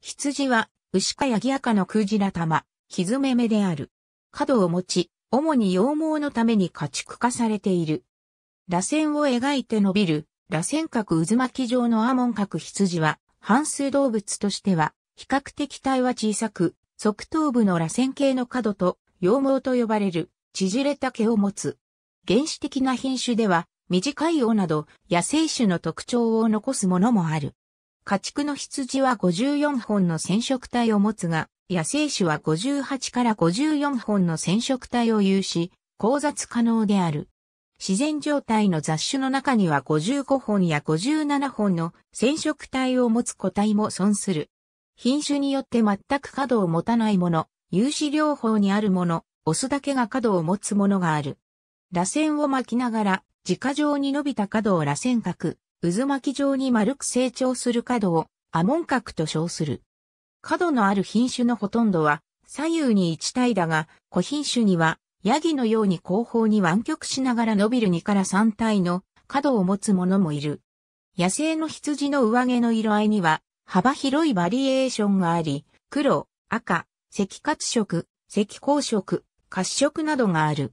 羊は、牛かヤギ赤のクジラ玉、ひずめめである。角を持ち、主に羊毛のために家畜化されている。螺旋を描いて伸びる、螺旋角渦巻き状のアモン角羊は、半数動物としては、比較的体は小さく、側頭部の螺旋形の角と、羊毛と呼ばれる、縮れた毛を持つ。原始的な品種では、短い尾など、野生種の特徴を残すものもある。家畜の羊は54本の染色体を持つが、野生種は58から54本の染色体を有し、交雑可能である。自然状態の雑種の中には55本や57本の染色体を持つ個体も損する。品種によって全く角を持たないもの、有子療法にあるもの、オスだけが角を持つものがある。螺旋を巻きながら、自家状に伸びた角を螺旋角、渦巻き状に丸く成長する角をアモン角と称する。角のある品種のほとんどは左右に一体だが、古品種にはヤギのように後方に湾曲しながら伸びる2から3体の角を持つものもいる。野生の羊の上毛の色合いには幅広いバリエーションがあり、黒、赤、赤褐色、赤黄色、褐色などがある。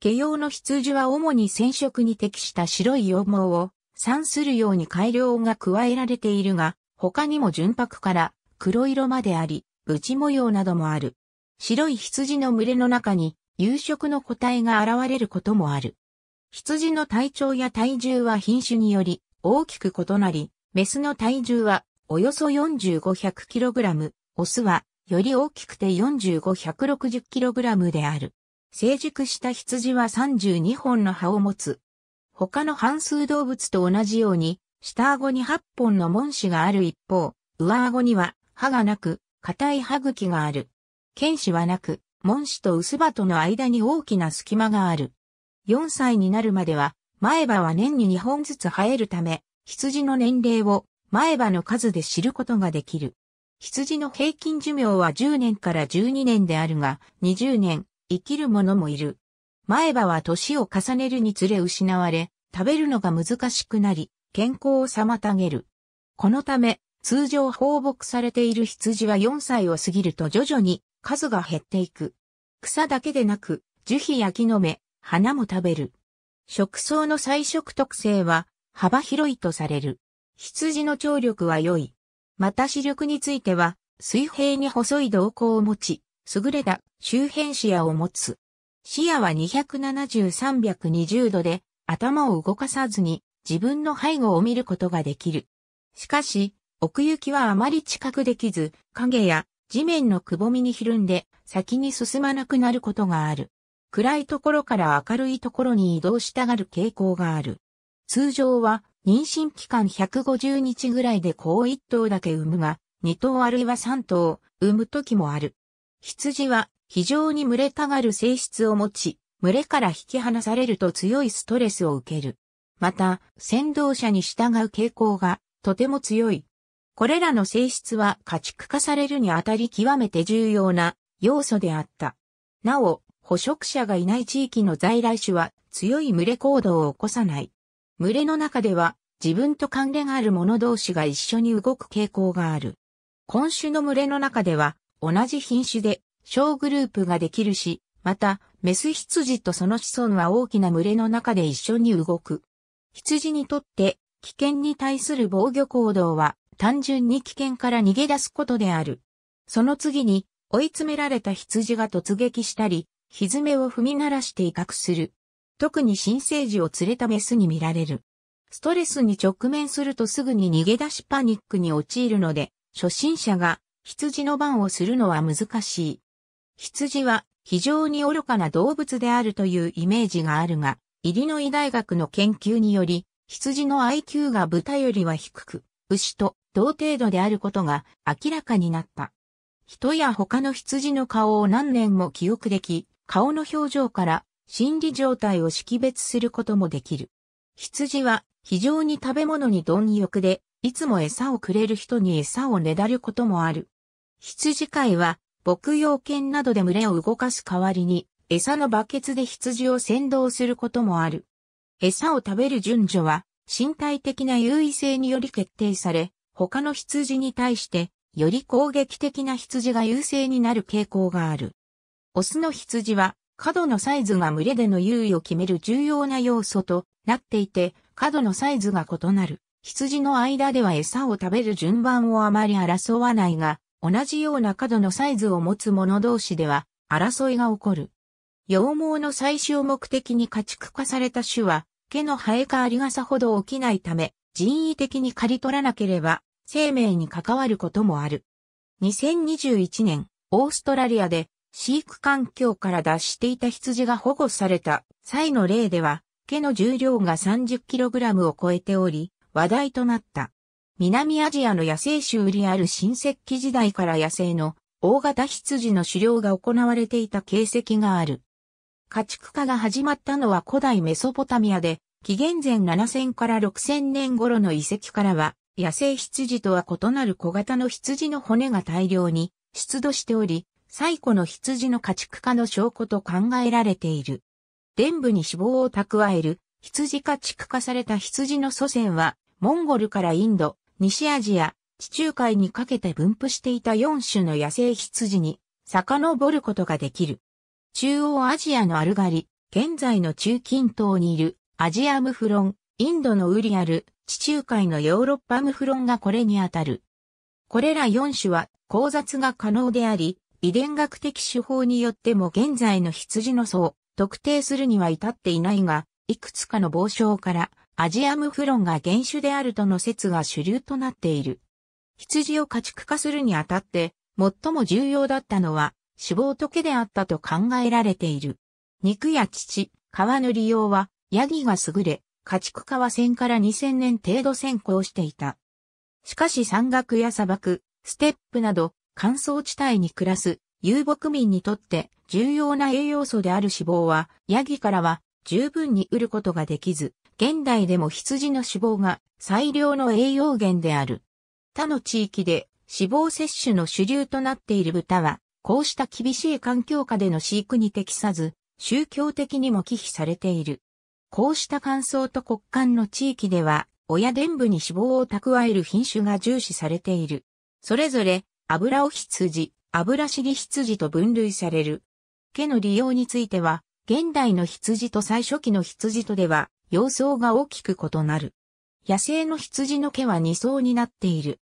毛用の羊は主に染色に適した白い羊毛を産するように改良が加えられているが、他にも純白から黒色まであり、ブチ模様などもある。白い羊の群れの中に夕食の個体が現れることもある。羊の体長や体重は品種により大きく異なり、メスの体重はおよそ 4500kg、オスはより大きくて 4560kg である。成熟した羊は32本の葉を持つ他の半数動物と同じように、下顎に8本の門歯がある一方、上顎には歯がなく、硬い歯茎がある。剣歯はなく、門歯と薄歯との間に大きな隙間がある。4歳になるまでは、前歯は年に2本ずつ生えるため、羊の年齢を前歯の数で知ることができる。羊の平均寿命は10年から12年であるが、20年、生きる者もいる。前歯は年を重ねるにつれ失われ、食べるのが難しくなり、健康を妨げる。このため、通常放牧されている羊は4歳を過ぎると徐々に数が減っていく。草だけでなく、樹皮や木の芽、花も食べる。食草の菜食特性は幅広いとされる。羊の聴力は良い。また視力については、水平に細い瞳孔を持ち、優れた周辺視野を持つ。視野は270-320度で頭を動かさずに自分の背後を見ることができる。しかし、奥行きはあまり近くできず、影や地面のくぼみにひるんで先に進まなくなることがある。暗いところから明るいところに移動したがる傾向がある。通常は妊娠期間150日ぐらいで子を1頭だけ産むが、2頭あるいは3頭産む時もある。羊は非常に群れたがる性質を持ち、群れから引き離されると強いストレスを受ける。また、先導者に従う傾向がとても強い。これらの性質は家畜化されるにあたり極めて重要な要素であった。なお、捕食者がいない地域の在来種は強い群れ行動を起こさない。群れの中では自分と関連ある者同士が一緒に動く傾向がある。今種の群れの中では同じ品種で小グループができるし、またメス羊とその子孫は大きな群れの中で一緒に動く。羊にとって危険に対する防御行動は単純に危険から逃げ出すことである。その次に追い詰められた羊が突撃したり、蹄を踏み鳴らして威嚇する。特に新生児を連れたメスに見られる。ストレスに直面するとすぐに逃げ出しパニックに陥るので、初心者が羊の番をするのは難しい。羊は非常に愚かな動物であるというイメージがあるが、イリノイ大学の研究により、羊の IQ が豚よりは低く、牛と同程度であることが明らかになった。人や他の羊の顔を何年も記憶でき、顔の表情から心理状態を識別することもできる。羊は非常に食べ物に貪欲で、いつも餌をくれる人に餌をねだることもある。羊飼いは牧羊犬などで群れを動かす代わりに、餌のバケツで羊を先導することもある。餌を食べる順序は、身体的な優位性により決定され、他の羊に対して、より攻撃的な羊が優勢になる傾向がある。オスの羊は、角のサイズが群れでの優位を決める重要な要素となっていて、角のサイズが異なる。羊の間では餌を食べる順番をあまり争わないが、同じような角のサイズを持つ者同士では争いが起こる。羊毛の採取を目的に家畜化された種は、毛の生え変わりがさほど起きないため、人為的に刈り取らなければ、生命に関わることもある。2021年、オーストラリアで、飼育環境から脱していた羊が保護された際の例では、毛の重量が 30kg を超えており、話題となった。南アジアの野生種である新石器時代から野生の大型羊の狩猟が行われていた形跡がある。家畜化が始まったのは古代メソポタミアで、紀元前7000から6000年頃の遺跡からは、野生羊とは異なる小型の羊の骨が大量に出土しており、最古の羊の家畜化の証拠と考えられている。伝部に脂肪を蓄える羊家畜化された羊の祖先は、モンゴルからインド、西アジア、地中海にかけて分布していた4種の野生羊に遡ることができる。中央アジアのアルガリ、現在の中近東にいるアジアムフロン、インドのウリアル、地中海のヨーロッパムフロンがこれにあたる。これら4種は交雑が可能であり、遺伝学的手法によっても現在の羊の層、特定するには至っていないが、いくつかの傍証からアジアムフロンが原種であるとの説が主流となっている。羊を家畜化するにあたって、最も重要だったのは、脂肪溶けであったと考えられている。肉や乳、皮の利用は、ヤギが優れ、家畜化は1000から2000年程度先行していた。しかし山岳や砂漠、ステップなど乾燥地帯に暮らす遊牧民にとって重要な栄養素である脂肪はヤギからは十分に得ることができず、現代でも羊の脂肪が最良の栄養源である。他の地域で脂肪摂取の主流となっている豚は、こうした厳しい環境下での飼育に適さず、宗教的にも忌避されている。こうした乾燥と骨幹の地域では、親伝部に脂肪を蓄える品種が重視されている。それぞれ、油を羊、油尻羊と分類される。毛の利用については、現代の羊と最初期の羊とでは、様相が大きく異なる。野生の羊の毛は二層になっている。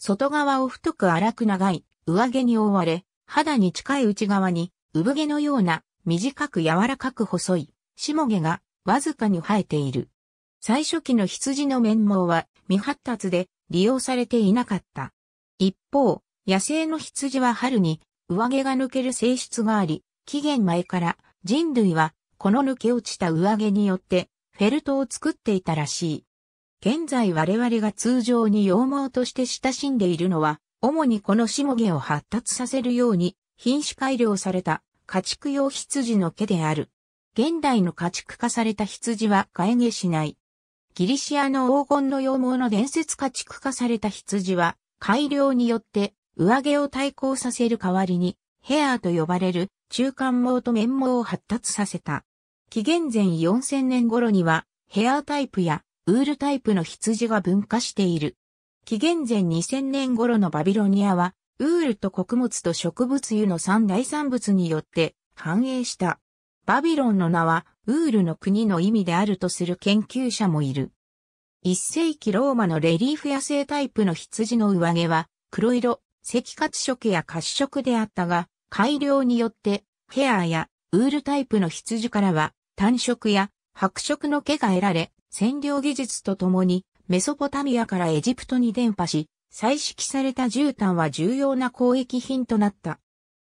外側を太く荒く長い、上毛に覆われ、肌に近い内側に、産毛のような、短く柔らかく細い、下毛が、わずかに生えている。最初期の羊の面毛は、未発達で、利用されていなかった。一方、野生の羊は春に、上毛が抜ける性質があり、紀元前から、人類は、この抜け落ちた上毛によって、フェルトを作っていたらしい。現在我々が通常に羊毛として親しんでいるのは、主にこのしもげを発達させるように品種改良された家畜用羊の毛である。現代の家畜化された羊は替毛しない。ギリシアの黄金の羊毛の伝説家畜化された羊は改良によって上毛を対抗させる代わりにヘアーと呼ばれる中間毛と綿毛を発達させた。紀元前4000年頃には、ヘアタイプやウールタイプの羊が分化している。紀元前2000年頃のバビロニアは、ウールと穀物と植物油の三大産物によって繁栄した。バビロンの名は、ウールの国の意味であるとする研究者もいる。一世紀ローマのレリーフ野生タイプの羊の上毛は、黒色、赤褐色や褐色であったが、改良によって、ヘアやウールタイプの羊からは、単色や白色の毛が得られ、占領技術とともにメソポタミアからエジプトに伝播し、採色された絨毯は重要な交易品となった。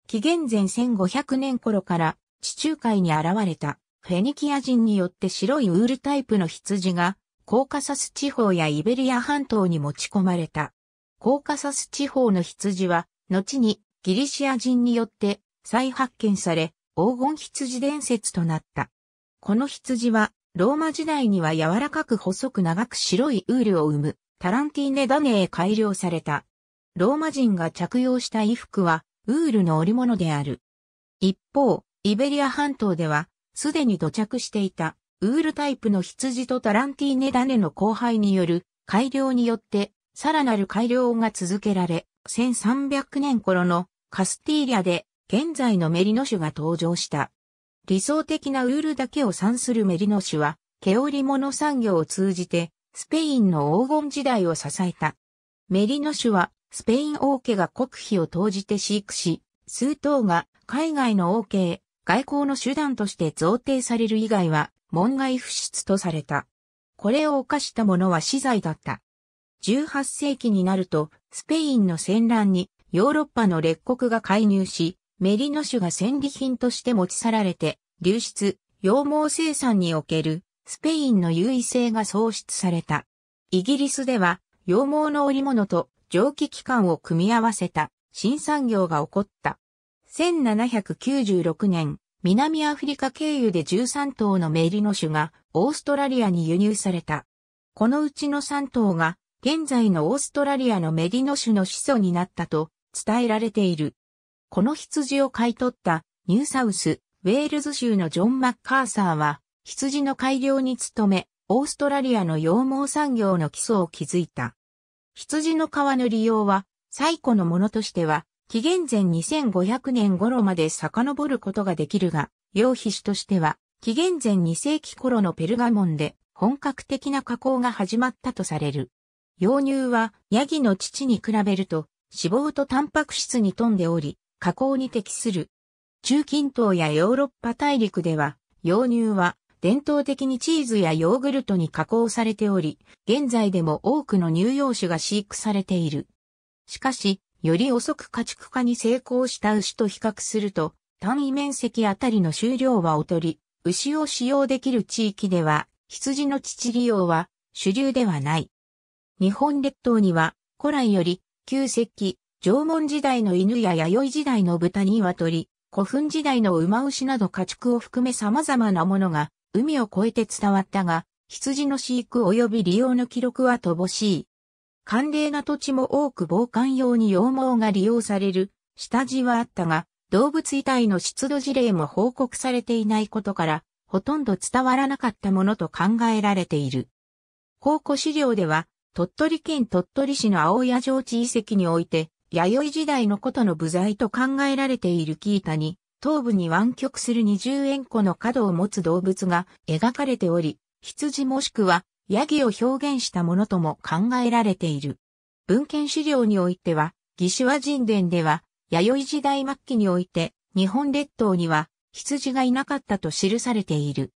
紀元前1500年頃から地中海に現れたフェニキア人によって白いウールタイプの羊がコーカサス地方やイベリア半島に持ち込まれた。コーカサス地方の羊は後にギリシア人によって再発見され黄金羊伝説となった。この羊は、ローマ時代には柔らかく細く長く白いウールを生む、タランティーネダネへ改良された。ローマ人が着用した衣服は、ウールの織物である。一方、イベリア半島では、すでに土着していた、ウールタイプの羊とタランティーネダネの交配による改良によって、さらなる改良が続けられ、1300年頃のカスティーリャで現在のメリノ種が登場した。理想的なルールだけを算するメリノ氏は、毛織物産業を通じて、スペインの黄金時代を支えた。メリノ氏は、スペイン王家が国費を投じて飼育し、数頭が海外の王家へ外交の手段として贈呈される以外は、門外不出とされた。これを犯した者は死罪だった。18世紀になると、スペインの戦乱にヨーロッパの列国が介入し、メリノ種が戦利品として持ち去られて、流出、羊毛生産におけるスペインの優位性が創出された。イギリスでは羊毛の織物と蒸気機関を組み合わせた新産業が起こった。1796年、南アフリカ経由で13頭のメリノ種がオーストラリアに輸入された。このうちの3頭が現在のオーストラリアのメリノ種の始祖になったと伝えられている。この羊を買い取ったニューサウスウェールズ州のジョン・マッカーサーは羊の改良に努め、オーストラリアの羊毛産業の基礎を築いた。羊の皮の利用は最古のものとしては紀元前2500年頃まで遡ることができるが、羊皮紙としては紀元前2世紀頃のペルガモンで本格的な加工が始まったとされる。羊乳はヤギの乳に比べると脂肪とタンパク質に富んでおり、加工に適する。中近東やヨーロッパ大陸では、洋乳は伝統的にチーズやヨーグルトに加工されており、現在でも多くの乳幼種が飼育されている。しかし、より遅く家畜化に成功した牛と比較すると、単位面積あたりの収量は劣り、牛を使用できる地域では、羊の乳利用は主流ではない。日本列島には古来より旧石器、縄文時代の犬や弥生時代の豚に鶏、古墳時代の馬牛など家畜を含め様々なものが海を越えて伝わったが、羊の飼育及び利用の記録は乏しい。寒冷な土地も多く防寒用に羊毛が利用される下地はあったが、動物遺体の出土事例も報告されていないことから、ほとんど伝わらなかったものと考えられている。考古資料では、鳥取県鳥取市の青谷城地遺跡において、弥生時代のことの部材と考えられているキータに、頭部に湾曲する二重円弧の角を持つ動物が描かれており、羊もしくはヤギを表現したものとも考えられている。文献資料においては、義手話神殿では、弥生時代末期において、日本列島には羊がいなかったと記されている。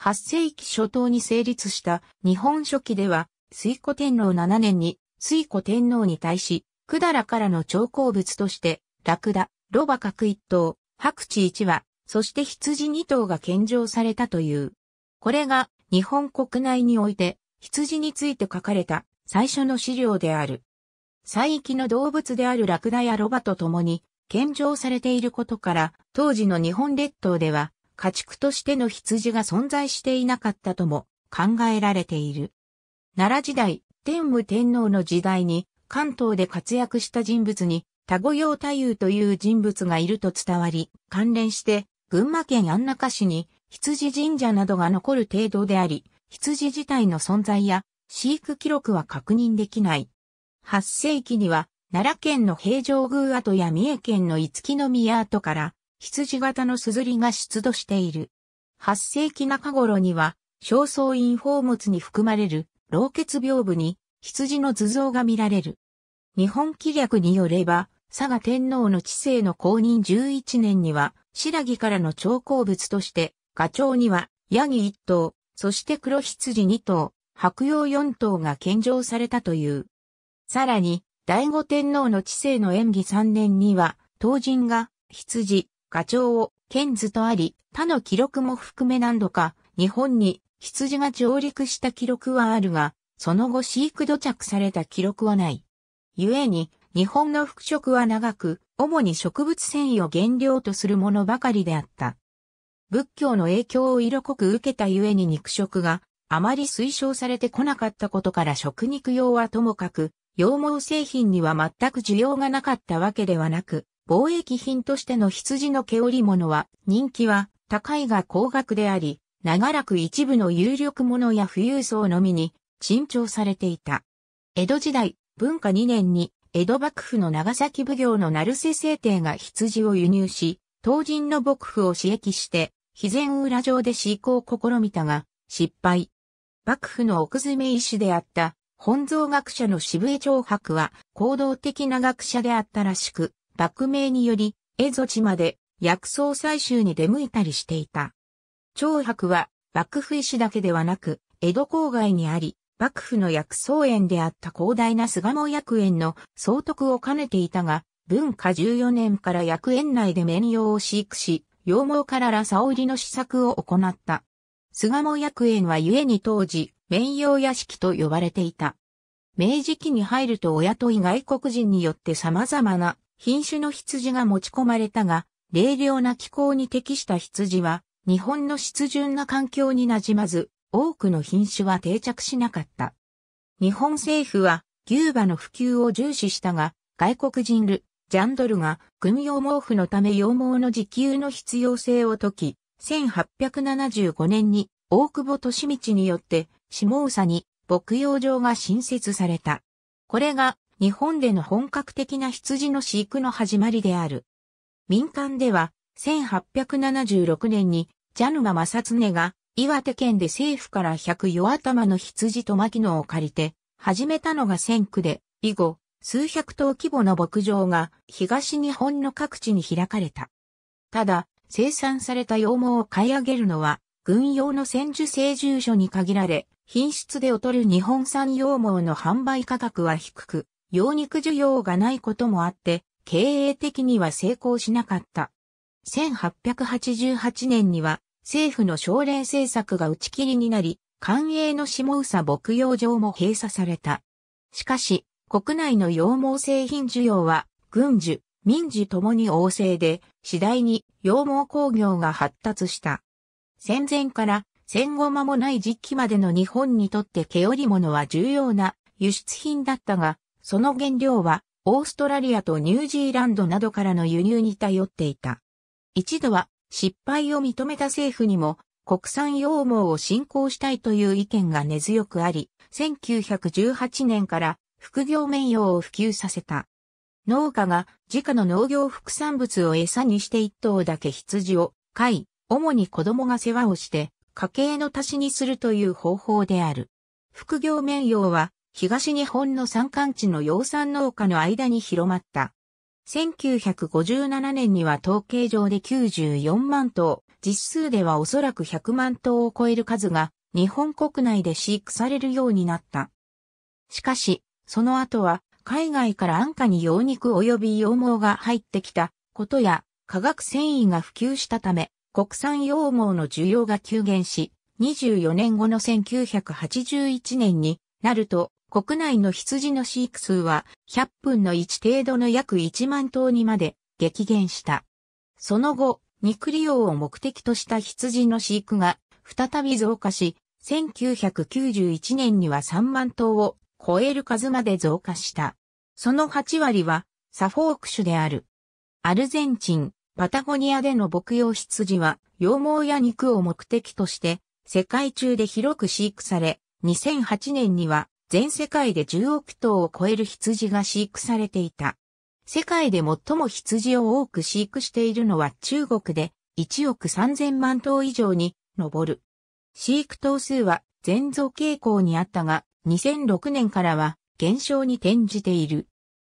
8世紀初頭に成立した日本書紀では、水古天皇7年に水古天皇に対し、百済からの調候物として、ラクダ、ロバ各一頭、白地一羽、そして羊二頭が献上されたという。これが日本国内において羊について書かれた最初の資料である。最域の動物であるラクダやロバと共に献上されていることから当時の日本列島では家畜としての羊が存在していなかったとも考えられている。奈良時代、天武天皇の時代に関東で活躍した人物に、田子用太夫という人物がいると伝わり、関連して、群馬県安中市に、羊神社などが残る程度であり、羊自体の存在や、飼育記録は確認できない。8世紀には、奈良県の平城宮跡や三重県の五木宮跡から、羊型の硯が出土している。8世紀中頃には、正倉院宝物に含まれる、老血屏風に、羊の図像が見られる。日本紀略によれば、佐賀天皇の治世の公認11年には、白木からの兆候物として、ガ長には、ヤギ1頭、そして黒羊2頭、白羊4頭が献上されたという。さらに、醍醐天皇の治世の演技3年には、当人が、羊、ガ長を、剣図とあり、他の記録も含め何度か、日本に羊が上陸した記録はあるが、その後飼育土着された記録はない。故に、日本の服飾は長く、主に植物繊維を原料とするものばかりであった。仏教の影響を色濃く受けたゆえに肉食があまり推奨されてこなかったことから食肉用はともかく、羊毛製品には全く需要がなかったわけではなく、貿易品としての羊の毛織物は人気は高いが高額であり、長らく一部の有力者や富裕層のみに珍重されていた。江戸時代、文化2年に江戸幕府の長崎奉行の成瀬聖帝が羊を輸入し、当人の幕府を刺激して、肥前裏上で飼育を試みたが、失敗。幕府の奥詰め医師であった本蔵学者の渋江長白は行動的な学者であったらしく、幕名により、蝦夷地まで薬草採集に出向いたりしていた。長白は幕府医師だけではなく、江戸郊外にあり、幕府の薬草園であった広大な菅野薬園の総督を兼ねていたが、文化14年から薬園内で綿羊を飼育し、羊毛からラサ織りの施策を行った。巣鴨薬園はゆえに当時、綿羊屋敷と呼ばれていた。明治期に入ると親とい外国人によって様々な品種の羊が持ち込まれたが、冷涼な気候に適した羊は、日本の湿潤な環境になじまず、多くの品種は定着しなかった。日本政府は牛馬の普及を重視したが、外国人ル、ジャンドルが組用毛布のため羊毛の自給の必要性を解き、1875年に大久保利道によって下総に牧羊場が新設された。これが日本での本格的な羊の飼育の始まりである。民間では1876年にジャヌマ正ネが岩手県で政府から100頭の羊と牧野を借りて、始めたのが1000区で、以後、数百頭規模の牧場が東日本の各地に開かれた。ただ、生産された羊毛を買い上げるのは、軍用の千住製住所に限られ、品質で劣る日本産羊毛の販売価格は低く、羊肉需要がないこともあって、経営的には成功しなかった。1888年には政府の奨励政策が打ち切りになり、官営の下宇佐牧養場も閉鎖された。しかし、国内の羊毛製品需要は、軍需、民需ともに旺盛で、次第に羊毛工業が発達した。戦前から戦後間もない時期までの日本にとって毛織物は重要な輸出品だったが、その原料はオーストラリアとニュージーランドなどからの輸入に頼っていた。一度は失敗を認めた政府にも国産羊毛を振興したいという意見が根強くあり、1918年から副業面用を普及させた。農家が自家の農業副産物を餌にして一頭だけ羊を飼い、主に子供が世話をして家計の足しにするという方法である。副業面用は東日本の山間地の養蚕農家の間に広まった。1957年には統計上で94万頭、実数ではおそらく100万頭を超える数が日本国内で飼育されるようになった。しかし、その後は海外から安価に羊肉及び羊毛が入ってきたことや化学繊維が普及したため国産羊毛の需要が急減し、24年後の1981年になると国内の羊の飼育数は100分の1程度の約1万頭にまで激減した。その後、肉利用を目的とした羊の飼育が再び増加し、1991年には3万頭を超える数まで増加した。その8割はサフォーク種である。アルゼンチン、パタゴニアでの牧羊羊は羊毛や肉を目的として世界中で広く飼育され、2008年には全世界で10億頭を超える羊が飼育されていた。世界で最も羊を多く飼育しているのは中国で1億3000万頭以上に上る。飼育頭数は全増傾向にあったが、2006年からは減少に転じている。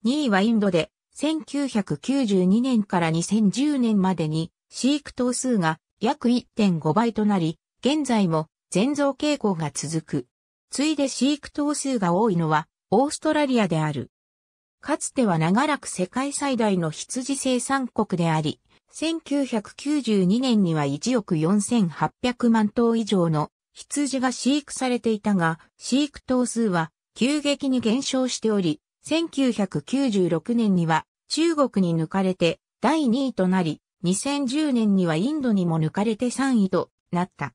2位はインドで、1992年から2010年までに飼育頭数が約1.5倍となり、現在も全増傾向が続く。次いで飼育頭数が多いのは、オーストラリアである。かつては長らく世界最大の羊生産国であり、1992年には1億4800万頭以上の羊が飼育されていたが、飼育頭数は急激に減少しており、1996年には中国に抜かれて第2位となり、2010年にはインドにも抜かれて3位となった。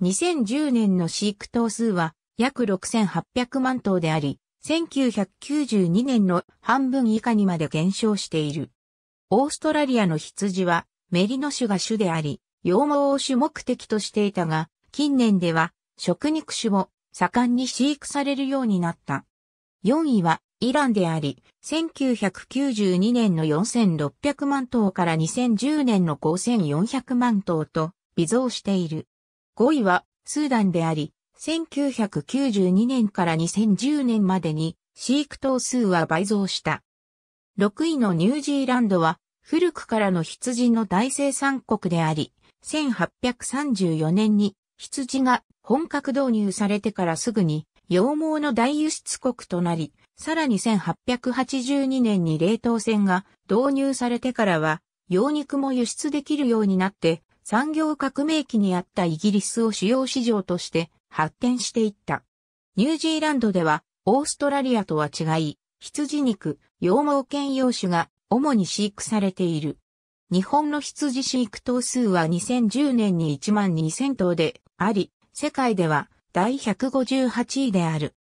2010年の飼育頭数は約6800万頭であり、1992年の半分以下にまで減少している。オーストラリアの羊はメリノ種が種であり、羊毛を種目的としていたが、近年では食肉種も盛んに飼育されるようになった。4位はイランであり、1992年の4600万頭から2010年の5400万頭と微増している。5位はスーダンであり、1992年から2010年までに飼育頭数は倍増した。6位のニュージーランドは古くからの羊の大生産国であり、1834年に羊が本格導入されてからすぐに羊毛の大輸出国となり、さらに1882年に冷凍船が導入されてからは、羊肉も輸出できるようになって、産業革命期にあったイギリスを主要市場として発展していった。ニュージーランドでは、オーストラリアとは違い、羊肉、羊毛兼用種が主に飼育されている。日本の羊飼育頭数は2010年に1万2000頭であり、世界では第158位である。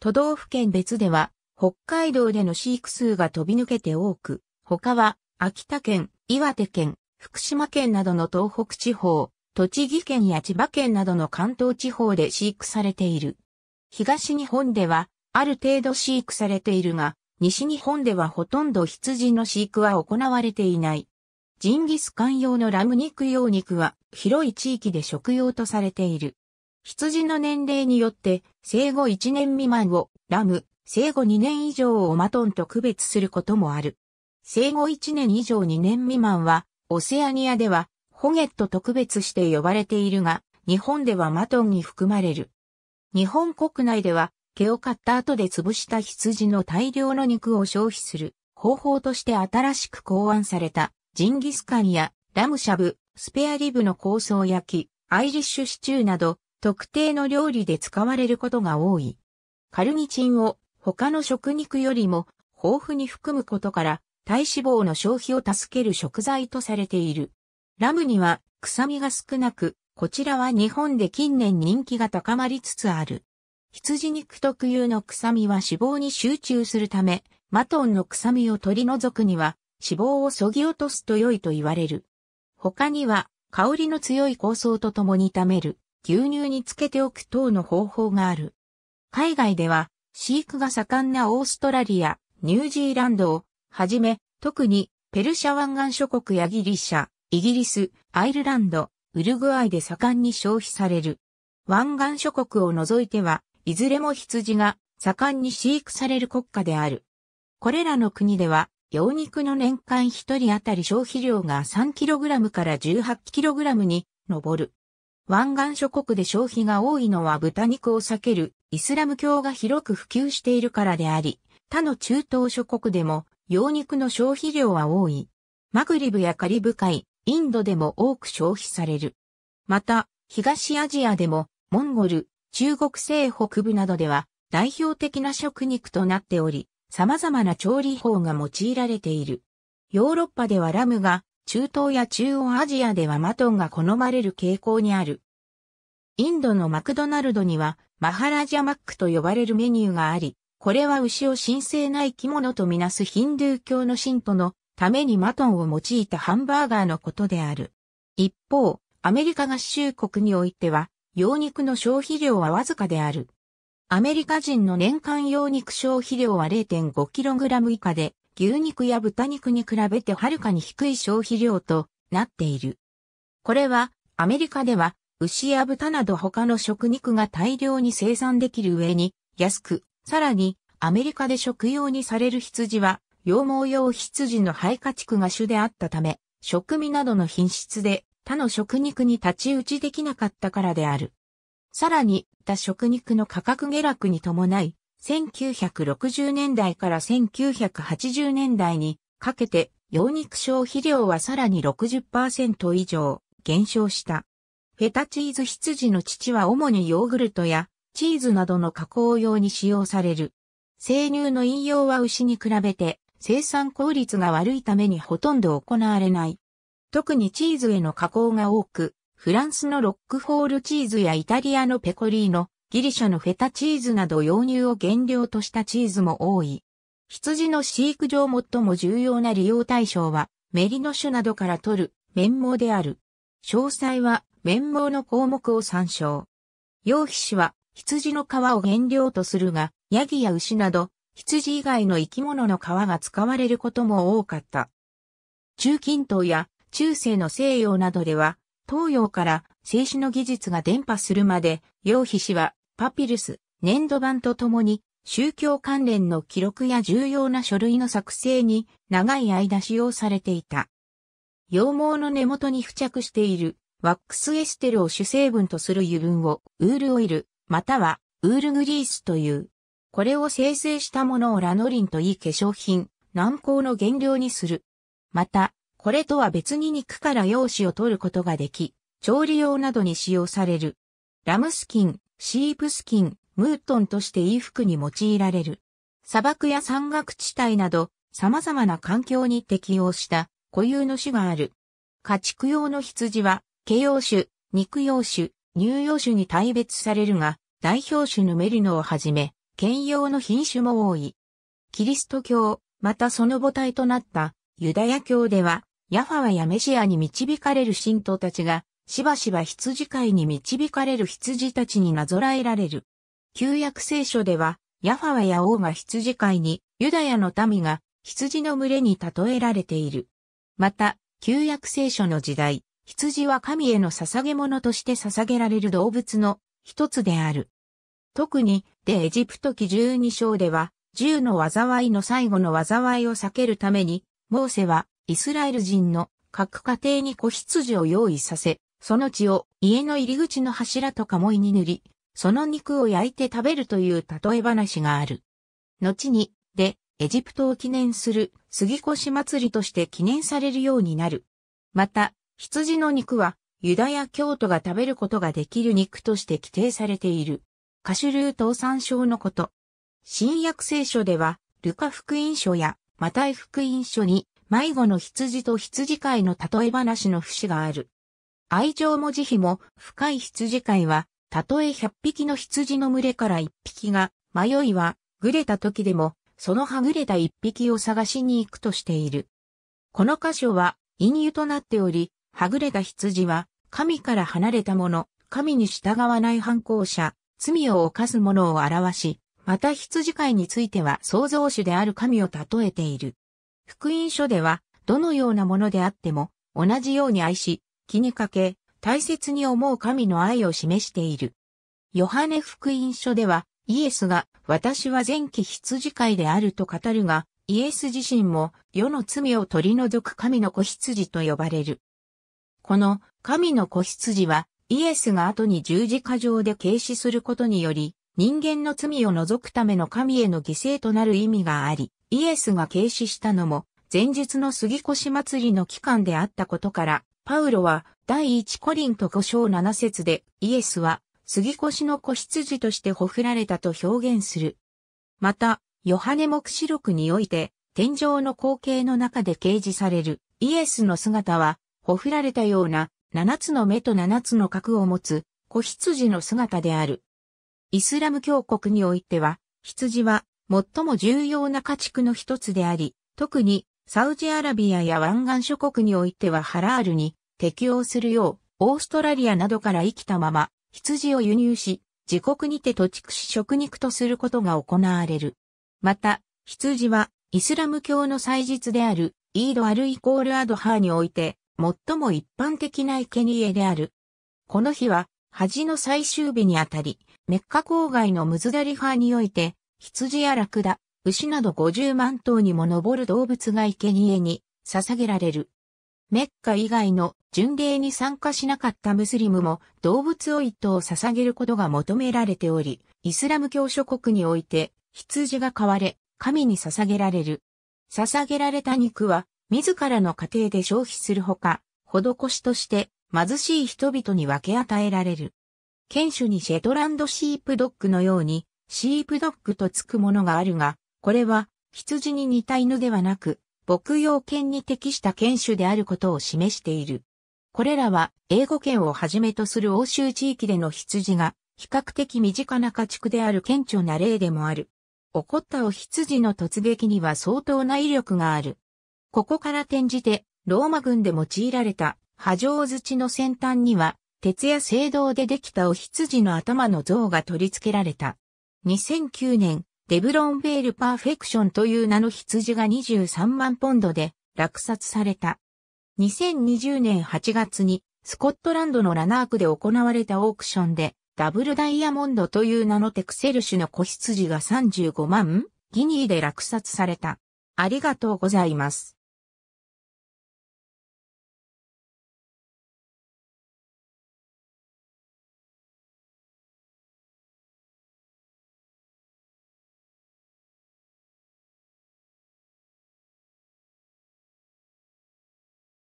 都道府県別では、北海道での飼育数が飛び抜けて多く、他は秋田県、岩手県、福島県などの東北地方、栃木県や千葉県などの関東地方で飼育されている。東日本では、ある程度飼育されているが、西日本ではほとんど羊の飼育は行われていない。ジンギスカン用のラム肉用肉は広い地域で食用とされている。羊の年齢によって生後1年未満をラム、生後2年以上をマトンと区別することもある。生後1年以上2年未満はオセアニアではホゲット特別して呼ばれているが、日本ではマトンに含まれる。日本国内では、毛を刈った後で潰した羊の大量の肉を消費する方法として新しく考案されたジンギスカンやラムシャブ、スペアリブの香草焼き、アイリッシュシチューなど特定の料理で使われることが多い。カルニチンを他の食肉よりも豊富に含むことから体脂肪の消費を助ける食材とされている。ラムには臭みが少なく、こちらは日本で近年人気が高まりつつある。羊肉特有の臭みは脂肪に集中するため、マトンの臭みを取り除くには脂肪を削ぎ落とすと良いと言われる。他には香りの強い香草と共に炒める、牛乳につけておく等の方法がある。海外では飼育が盛んなオーストラリア、ニュージーランドをはじめ、特にペルシャ湾岸諸国やギリシャ、イギリス、アイルランド、ウルグアイで盛んに消費される。湾岸諸国を除いては、いずれも羊が盛んに飼育される国家である。これらの国では、羊肉の年間1人当たり消費量が 3kg から 18kg に上る。湾岸諸国で消費が多いのは豚肉を避けるイスラム教が広く普及しているからであり、他の中東諸国でも羊肉の消費量は多い。マグリブやカリブ海、インドでも多く消費される。また、東アジアでも、モンゴル、中国西北部などでは、代表的な食肉となっており、様々な調理法が用いられている。ヨーロッパではラムが、中東や中央アジアではマトンが好まれる傾向にある。インドのマクドナルドには、マハラジャマックと呼ばれるメニューがあり、これは牛を神聖な生き物とみなすヒンドゥー教の信徒のためにマトンを用いたハンバーガーのことである。一方、アメリカ合衆国においては、羊肉の消費量はわずかである。アメリカ人の年間羊肉消費量は 0.5kg 以下で、牛肉や豚肉に比べてはるかに低い消費量となっている。これは、アメリカでは、牛や豚など他の食肉が大量に生産できる上に、安く、さらに、アメリカで食用にされる羊は、羊毛用羊の肺家畜が主であったため、食味などの品質で他の食肉に立ち打ちできなかったからである。さらに、他食肉の価格下落に伴い、1960年代から1980年代にかけて、羊肉消費量はさらに60%以上減少した。フェタチーズ羊の乳は主にヨーグルトやチーズなどの加工用に使用される。生乳の飲用は牛に比べて生産効率が悪いためにほとんど行われない。特にチーズへの加工が多く、フランスのロックフォールチーズやイタリアのペコリーノ、ギリシャのフェタチーズなど洋乳を原料としたチーズも多い。羊の飼育上最も重要な利用対象は、メリノ種などから取る綿毛である。詳細は綿毛の項目を参照。羊皮紙は羊の皮を原料とするが、ヤギや牛など羊以外の生き物の皮が使われることも多かった。中近東や中世の西洋などでは、東洋から製紙の技術が伝播するまで、羊皮紙はパピルス、粘土板とともに、宗教関連の記録や重要な書類の作成に長い間使用されていた。羊毛の根元に付着しているワックスエステルを主成分とする油分をウールオイルまたはウールグリースというこれを生成したものをラノリンといい化粧品、軟膏の原料にする。また、これとは別に肉から用紙を取ることができ、調理用などに使用される。ラムスキン、シープスキン、ムートンとして衣服に用いられる。砂漠や山岳地帯など、様々な環境に適応した固有の種がある。家畜用の羊は、毛用種、肉用種、乳用種に大別されるが、代表種のメリノをはじめ、兼用の品種も多い。キリスト教、またその母体となったユダヤ教では、ヤファワやメシアに導かれる信徒たちが、しばしば羊飼いに導かれる羊たちになぞらえられる。旧約聖書では、ヤファワや王が羊飼いに、ユダヤの民が羊の群れに例えられている。また、旧約聖書の時代、羊は神への捧げ物として捧げられる動物の一つである。特に、でエジプト記十二章では、銃の災いの最後の災いを避けるために、モーセは、イスラエル人の各家庭に子羊を用意させ、その血を家の入り口の柱とかもいに塗り、その肉を焼いて食べるという例え話がある。後に、で、エジプトを記念する杉越祭りとして記念されるようになる。また、羊の肉はユダヤ教徒が食べることができる肉として規定されている。カシュルー島産症のこと。新約聖書では、ルカ福音書やマタイ福音書に、迷子の羊と羊飼いの例え話の節がある。愛情も慈悲も深い羊飼いは、たとえ100匹の羊の群れから1匹が、迷いは、ぐれた時でも、そのはぐれた1匹を探しに行くとしている。この箇所は、隠喩となっており、はぐれた羊は、神から離れた者、神に従わない反抗者、罪を犯す者を表し、また羊飼いについては創造主である神を例えている。福音書では、どのようなものであっても、同じように愛し、気にかけ、大切に思う神の愛を示している。ヨハネ福音書では、イエスが、私は前期羊飼いであると語るが、イエス自身も、世の罪を取り除く神の子羊と呼ばれる。この、神の子羊は、イエスが後に十字架上で軽視することにより、人間の罪を除くための神への犠牲となる意味があり、イエスが軽視したのも、前日の杉越祭りの期間であったことから、パウロは第一コリント五章七節でイエスは杉越の子羊としてほふられたと表現する。また、ヨハネ目視録において、天上の光景の中で掲示されるイエスの姿は、ほふられたような七つの目と七つの角を持つ、子羊の姿である。イスラム教国においては、羊は最も重要な家畜の一つであり、特にサウジアラビアや湾岸諸国においてはハラールに適用するよう、オーストラリアなどから生きたまま、羊を輸入し、自国にて土地し食肉とすることが行われる。また、羊はイスラム教の祭日である、イードアルイコールアドハーにおいて、最も一般的な生贄である。この日は、恥の最終日にあたり、メッカ郊外のムズダリファにおいて、羊やラクダ、牛など50万頭にも上る動物が生贄に捧げられる。メッカ以外の巡礼に参加しなかったムスリムも動物を一頭捧げることが求められており、イスラム教諸国において羊が飼われ、神に捧げられる。捧げられた肉は自らの家庭で消費するほか、施しとして貧しい人々に分け与えられる。犬種にシェトランドシープドッグのように、シープドッグとつくものがあるが、これは羊に似た犬ではなく、牧羊犬に適した犬種であることを示している。これらは英語圏をはじめとする欧州地域での羊が比較的身近な家畜である顕著な例でもある。怒ったお羊の突撃には相当な威力がある。ここから転じて、ローマ軍で用いられた、波状土の先端には、鉄や青銅でできたお羊の頭の像が取り付けられた。2009年、デブロンベールパーフェクションという名の羊が23万ポンドで落札された。2020年8月にスコットランドのラナークで行われたオークションでダブルダイヤモンドという名のテクセル種の子羊が35万ギニーで落札された。ありがとうございます。